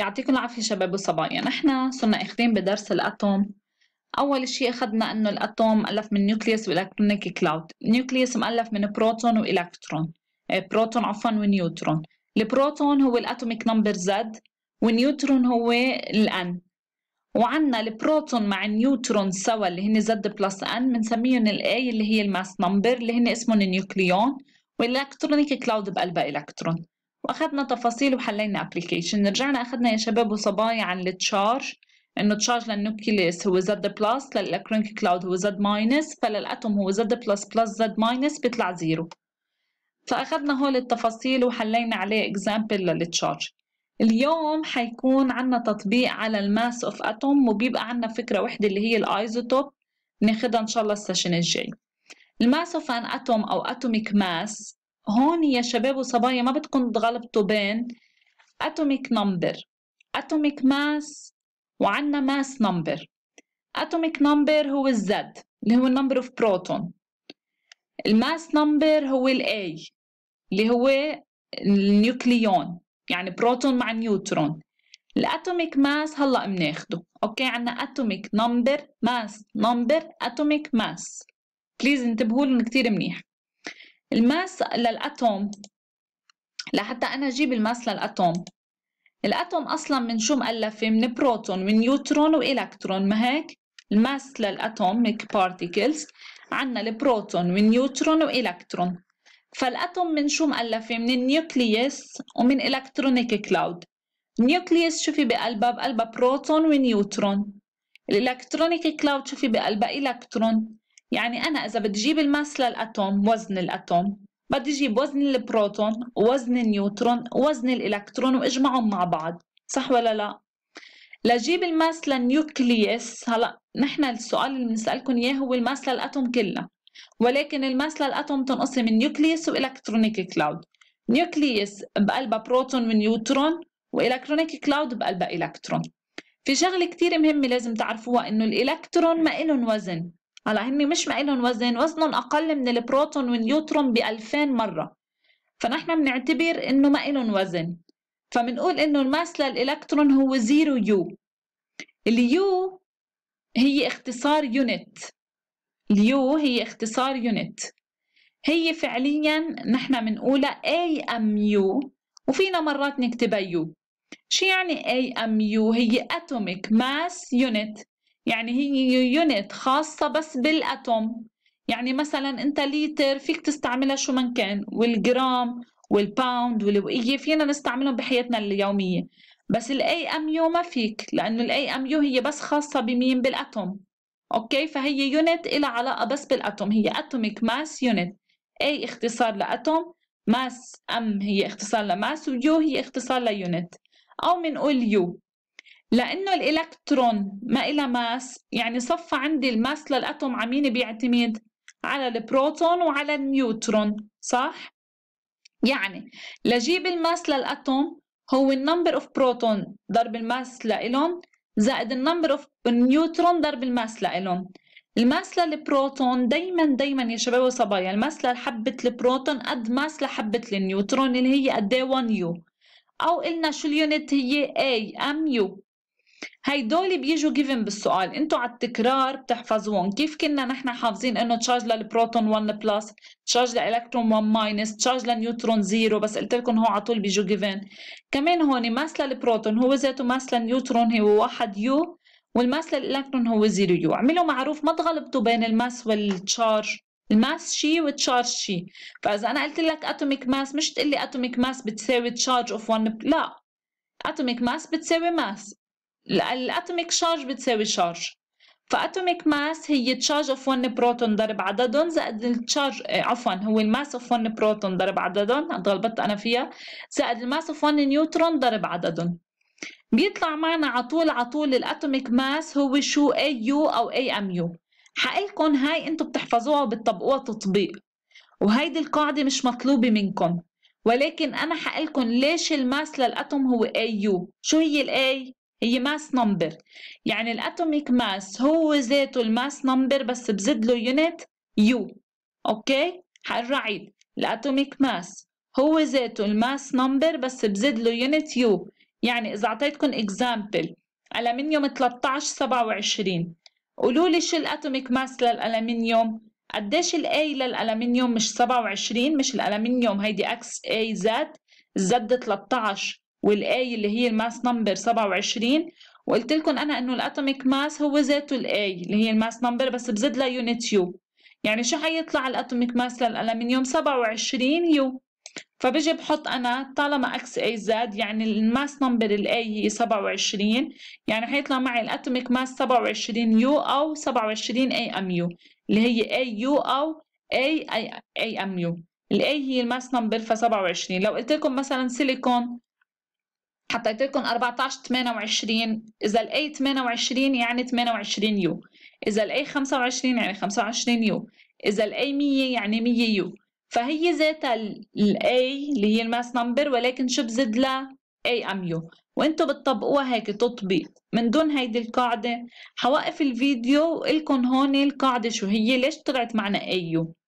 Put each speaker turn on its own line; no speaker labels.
يعطيكم العافية شباب وصبايا نحن صرنا اخذين بدرس الأتوم أول شيء أخذنا إنه الأتوم مؤلف من نيوكليوس وإلكترونيك كلاود نيوكليوس مؤلف من بروتون وإلكترون آه، بروتون عفوا ونيوترون البروتون هو الأتوميك نمبر زد والنيوترون هو الان وعندنا البروتون مع النيوترون سوا اللي هن زد بلس ان بنسميهم الاي اللي هي الماس نمبر اللي هن اسمهم النيوكليون والالكترونيك كلاود بقلبها الكترون واخذنا تفاصيل وحلينا ابلكيشن رجعنا اخذنا يا شباب وصبايا عن التشارج انه تشارج للنوكليس هو زد بلس للالكترونيك كلاود هو زد ماينس فللاتوم هو زد بلس بلس زد ماينس بيطلع زيرو فاخذنا هول التفاصيل وحلينا عليه اكزامبل للتشارج اليوم حيكون عنا تطبيق على الماس اوف اتوم وبيبقى عنا فكرة وحده اللي هي الايزوتوب ناخدها ان شاء الله السيشن الجاي الماس اوف ان اتوم او اتوميك ماس هون يا شباب وصبايا ما بدكم تغلطوا بين اتوميك نمبر اتوميك ماس وعندنا ماس نمبر اتوميك نمبر هو الزد اللي هو النمبر اوف بروتون الماس نمبر هو الاي اللي هو النيوكليون يعني بروتون مع نيوترون الاتوميك ماس هلا بناخده اوكي عندنا اتوميك نمبر ماس نمبر اتوميك ماس بليز انتبهوا لهم كثير منيح الماس للاتوم لحتى انا اجيب الماس للاتوم الاتوم اصلا من شو مؤلفه من بروتون من نيوترون والكترون ما هيك الماس للاتوم للاتوميك بارتيكلز عندنا البروتون والنيوترون والكترون فالاتوم من شو مؤلفه من النيوكليوس ومن الكترونيك كلاود النيوكليوس شوفي بقلبها بقلبها بروتون ونيوترون الالكترونيك كلاود شوفي بقلبها الكترون يعني أنا إذا بدي أجيب الماس للأتوم وزن الأتوم بدي أجيب وزن البروتون وزن النيوترون وزن الإلكترون وإجمعهم مع بعض صح ولا لا؟ لجيب الماس للنيوكليوس هلا نحن السؤال اللي بنسألكم إياه هو الماس للأتوم كلها ولكن الماس للأتوم تنقسم من نيوكليوس وإلكترونيك كلاود نيوكليوس بقلبها بروتون ونيوترون وإلكترونيك كلاود بقلبها إلكترون في شغلة كتير مهمة لازم تعرفوها إنه الإلكترون ما إلهم وزن هلا هن مش ما لهم وزن وزنهم أقل من البروتون والنيوترون بألفين مرة فنحن بنعتبر إنه ما لهم وزن فبنقول إنه الماس للإلكترون هو زيرو يو اليو هي اختصار يونت اليو هي اختصار يونت هي فعليا نحن بنقولها اي ام يو وفينا مرات نكتبها يو شو يعني اي ام يو هي اتوميك ماس يونت يعني هي يونت خاصة بس بالأتوم يعني مثلا أنت ليتر فيك تستعملها شو من كان والجرام والباوند والوقية فينا نستعملهم بحياتنا اليومية بس الاي ام يو ما فيك لأنه الاي ام يو هي بس خاصة بمين بالأتوم أوكي فهي يونت إلى علاقة بس بالأتوم هي أتوميك ماس يونت اي اختصار لأتوم ماس ام هي اختصار لماس ويو هي اختصار ليونت أو منقول يو لانه الالكترون ما إلها ماس يعني صفى عندي الماس للاتوم على مين بيعتمد على البروتون وعلى النيوترون صح يعني لجيب الماس للاتوم هو النمبر اوف بروتون ضرب الماس لإلهم زائد النمبر اوف نيوترون ضرب الماس لإلهم الماس للبروتون دايما دايما يا شباب وصبايا الماس لحبة البروتون قد ماس لحبة النيوترون اللي هي قد ايه 1 يو او قلنا شو اليونت هي اي ام يو هيدول بيجوا جيفن بالسؤال انتوا على التكرار بتحفظوهم كيف كنا نحن حافظين انه تشارج للبروتون 1 بلس تشارج للالكترون 1 ماينس تشارج للنيوترون 0 بس قلت لكم هو على طول بيجوا جيفن كمان هون ماس للبروتون هو ذاته ماس للنيوترون هو 1 يو والماس للالكترون هو 0 يو اعملوا معروف ما تغلطوا بين الماس والتشارج الماس شي والتشارج شي فاذا انا قلت لك اتوميك ماس مش تقول لي اتوميك ماس بتساوي تشارج اوف 1 لا اتوميك ماس بتساوي ماس الاتوميك شارج بتساوي شارج فاتوميك ماس هي تشارج اوف 1 بروتون ضرب عددهم زائد التشارج آه، عفوا هو الماس اوف 1 بروتون ضرب عددهم اتغلبت انا فيها زائد الماس اوف 1 نيوترون ضرب عددهم بيطلع معنا على طول على طول الاتوميك ماس هو شو اي يو او اي ام يو حقلكم هاي انتم بتحفظوها وبتطبقوها تطبيق وهيدي القاعده مش مطلوبه منكم ولكن انا حقلكم ليش الماس للاتوم هو اي يو شو هي الاي هي ماس نمبر يعني الاتوميك ماس هو ذاته الماس نمبر بس بزد له يونت يو اوكي عيد الاتوميك ماس هو ذاته الماس نمبر بس بزد له يونت يو يعني اذا اعطيتكم اكزامبل الومنيوم 13 27 قولوا لي شو الاتوميك ماس للالومنيوم قديش الاي للالومنيوم مش 27 مش الالومنيوم هيدي اكس اي زد زد 13 والاي اللي هي الماس نمبر 27 وقلت لكم انا انه الاتوميك ماس هو ذاته الاي اللي هي الماس نمبر بس بزد لها يونت يو يعني شو حيطلع الاتوميك ماس للالمنيوم 27 يو فبجي بحط انا طالما اكس اي زاد يعني الماس نمبر الاي هي 27 يعني حيطلع معي الاتوميك ماس 27 يو او 27 اي ام يو اللي هي اي يو او اي اي ام يو الاي هي الماس نمبر ف 27 لو قلت لكم مثلا سيليكون حطيت لكم 14 28 اذا الاي 28 يعني 28 يو اذا الاي 25 يعني 25 يو اذا الاي 100 يعني 100 يو فهي ذاتها الاي اللي هي الماس نمبر ولكن شو بزد لها اي ام يو وانتم بتطبقوها هيك تطبيق من دون هيدي القاعده حوقف الفيديو والكم هون القاعده شو هي ليش طلعت معنا اي يو